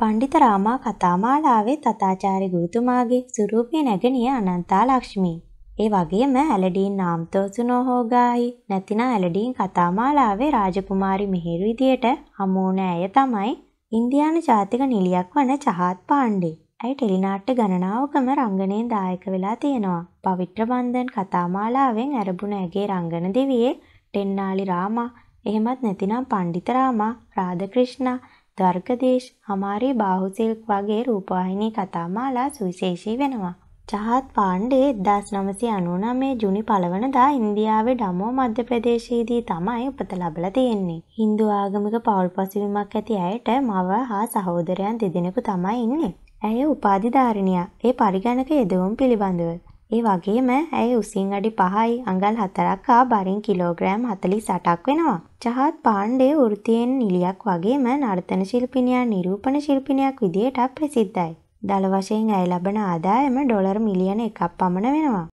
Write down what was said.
පණ්ඩිත රාමා කතාමාලාවේ තථාචාර්ය ගුරුතුමාගේ ස්වරූපය නැගණිය අනන්තා ලක්ෂ්මී. ඒ වගේම ඇලඩීන් නාම්තෝසුනෝ හෝගායි නැතිනම් ඇලඩීන් කතාමාලාවේ රාජකුමාරි මිහිර විදියට හමුවුණ ඇය තමයි ඉන්දියානු ජාතික නිලියක් වන චහත් පාණ්ඩේ. ඇය ටෙලිනාට්‍ය ගණනාවකම රංගනයෙන් දායක වෙලා තියෙනවා. පවිත්‍ර බන්ධන් කතාමාලාවෙන් ඇරඹුණ ඇගේ රංගන දෙවියේ ටෙන්නාලි රාමා එහෙමත් නැතිනම් පණ්ඩිත රාමා රාධකෘෂ්ණා ධර්ගදේශ, හමාරි බාහු සිල්ක් වගේ රූපවාහිනී කතාමාලා සුවිශේෂී වෙනවා. චහත් පාණ්ඩේ 1999 ජුනි 1 වෙනිදා ඉන්දියාවේ ඩමෝ මධ්‍ය ප්‍රදේශයේදී තමයි උපත ලැබලා තියෙන්නේ. Hindu ආගමික පෞල් පසුබිමක් ඇති අයට මව හා සහෝදරයන් දෙදෙනෙකු තමයි ඉන්නේ. ඇය උපාධිධාරිණියක්. ඒ පරිගණක යෙදවුම් පිළිබඳව ඒ වගේම ඇය උසින් අඩි පහයි අඟල් හතරක් හා බරින් කිලෝග්‍රෑම් හතලි සටක් වෙනවා. චහත් පාණ්ඩේ වෘතියෙන් නිලියක් වගේම නර්තන ශිල්පිනියා නිරූපණ ශිල්පිනියක් විදිහට ප්‍රසිද්ධයි. දළ වශයෙන් ඇය ලබන ආදායම ඩොලර් මිලියන එකක් පමණ වෙනවා.